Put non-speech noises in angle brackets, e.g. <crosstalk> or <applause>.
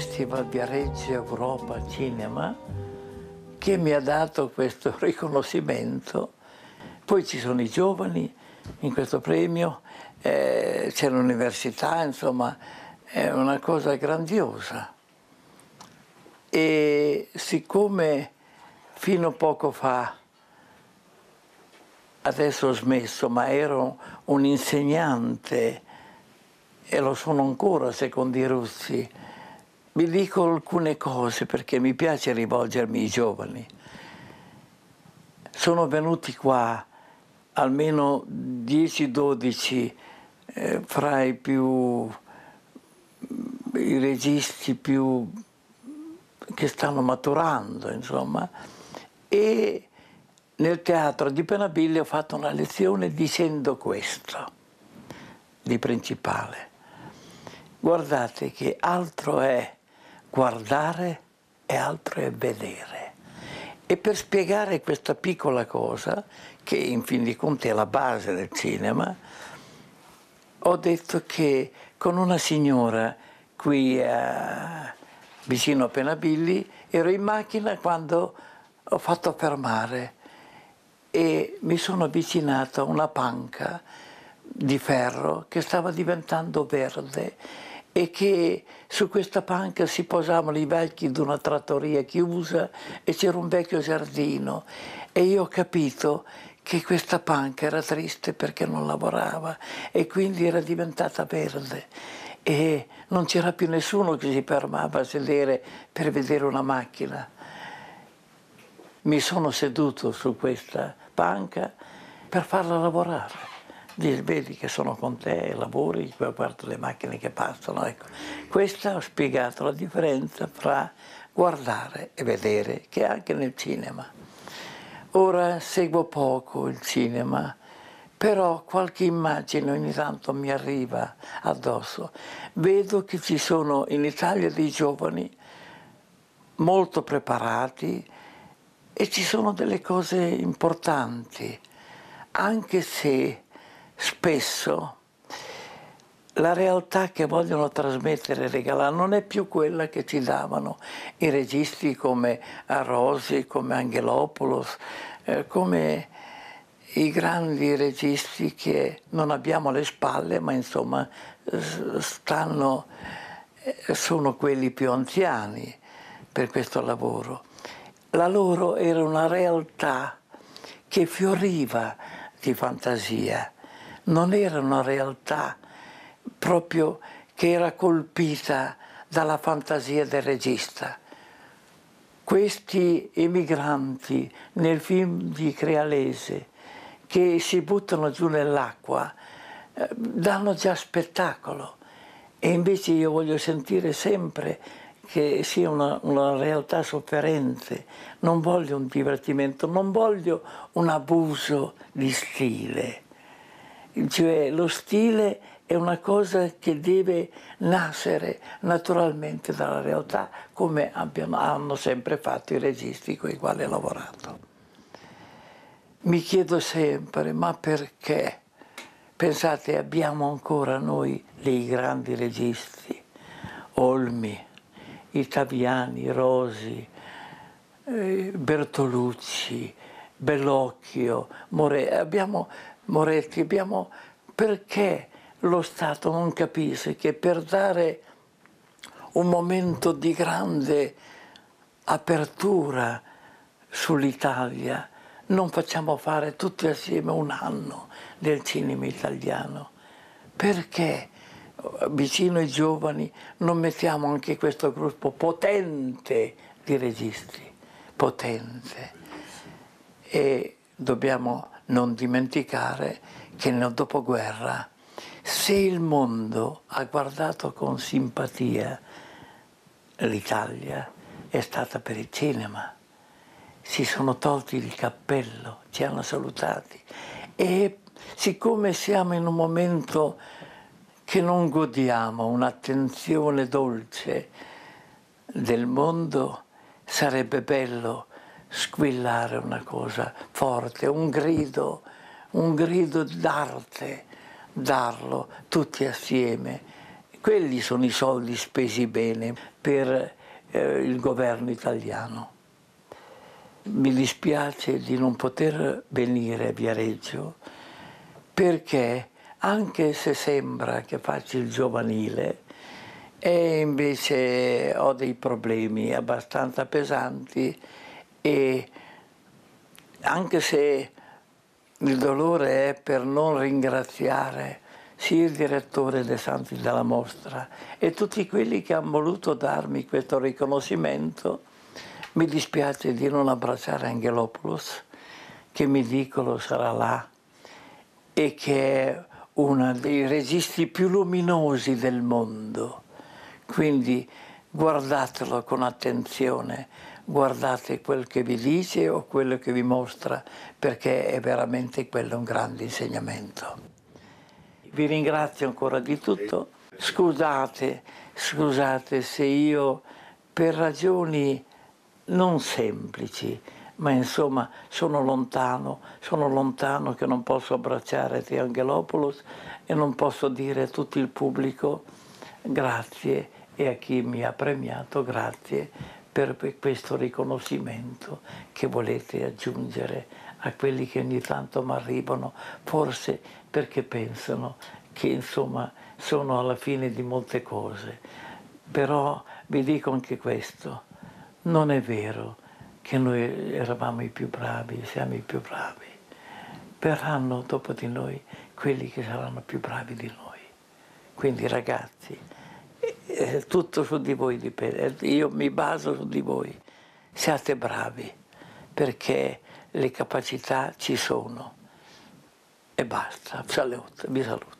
Festival di Viareggio Europa Cinema che mi ha dato questo <laughs> riconoscimento. Poi ci sono i giovani in questo premio, eh, c'è l'università, insomma è una cosa grandiosa. E siccome fino a poco fa, adesso ho smesso, ma ero un insegnante e lo sono ancora secondo i russi, vi dico alcune cose perché mi piace rivolgermi ai giovani. Sono venuti qua almeno 10-12 eh, fra i più mm, i registi più che stanno maturando, insomma, e nel teatro di Penabile ho fatto una lezione dicendo questo, di principale. Guardate che altro è guardare e altro è vedere. E per spiegare questa piccola cosa, che in fin dei conti è la base del cinema, ho detto che con una signora qui a, eh, vicino a Penabilli ero in macchina quando ho fatto fermare e mi sono avvicinato a una panca di ferro che stava diventando verde e che su questa panca si posavano i vecchi di una trattoria chiusa e c'era un vecchio giardino e io ho capito che questa panca era triste perché non lavorava e quindi era diventata verde e non c'era più nessuno che si fermava a sedere per vedere una macchina. Mi sono seduto su questa panca per farla lavorare gli svegli che sono con te, lavori, guardo le macchine che passano. Ecco. Questa ho spiegato la differenza tra guardare e vedere, che è anche nel cinema. Ora seguo poco il cinema, però qualche immagine ogni tanto mi arriva addosso. Vedo che ci sono in Italia dei giovani molto preparati e ci sono delle cose importanti, anche se spesso la realtà che vogliono trasmettere e regalare non è più quella che ci davano i registi come Arosi, come Angelopoulos, eh, come i grandi registi che non abbiamo alle spalle, ma insomma stanno, eh, sono quelli più anziani per questo lavoro. La loro era una realtà che fioriva di fantasia non era una realtà proprio che era colpita dalla fantasia del regista. Questi emigranti nel film di Crealese che si buttano giù nell'acqua eh, danno già spettacolo e invece io voglio sentire sempre che sia una, una, realtà sofferente, non voglio un divertimento, non voglio un abuso di stile. Cioè lo stile è una cosa che deve nascere naturalmente dalla realtà, come abbiamo, hanno sempre fatto i registi con i quali ho lavorato. Mi chiedo sempre, ma perché? Pensate, abbiamo ancora noi dei grandi registi, Olmi, Itaviani, Rosi, eh, Bertolucci, Bellocchio, More, abbiamo Moretti, abbiamo, perché lo Stato non capisce che per dare un momento di grande apertura sull'Italia non facciamo fare tutti assieme un anno del cinema italiano? Perché eh, vicino ai giovani non mettiamo anche questo gruppo potente di registi, potente? E dobbiamo non dimenticare che nel dopoguerra, se il mondo ha guardato con simpatia l'Italia, è stata per il cinema. Si sono tolti il cappello, ci hanno salutati. E siccome siamo in un momento che non godiamo un'attenzione dolce del mondo, sarebbe bello squillare una cosa forte, un grido, un grido d'arte, darlo tutti assieme. Quelli sono i soldi spesi bene per eh, il governo italiano. Mi dispiace di non poter venire a Viareggio perché anche se sembra che faccio il giovanile, e invece ho dei problemi abbastanza pesanti e anche se il dolore è per non ringraziare sia il direttore De Santi della mostra e tutti quelli che hanno voluto darmi questo riconoscimento, mi dispiace di non abbracciare Angelopoulos, che mi dicono sarà là e che è uno dei registi più luminosi del mondo. Quindi guardatelo con attenzione guardate quel che vi dice o quello che vi mostra, perché è veramente quello un grande insegnamento. Vi ringrazio ancora di tutto. Scusate, scusate se io per ragioni non semplici, ma insomma sono lontano, sono lontano che non posso abbracciare Triangelopoulos e non posso dire a tutto il pubblico grazie e a chi mi ha premiato grazie per questo riconoscimento che volete aggiungere a quelli che ogni tanto mi arrivano, forse perché pensano che insomma sono alla fine di molte cose. Però vi dico anche questo, non è vero che noi eravamo i più bravi, siamo i più bravi. Verranno dopo di noi quelli che saranno più bravi di noi. Quindi ragazzi, eh, tutto su di voi dipende, io mi baso su di voi, siate bravi perché le capacità ci sono e basta, salute, vi saluto.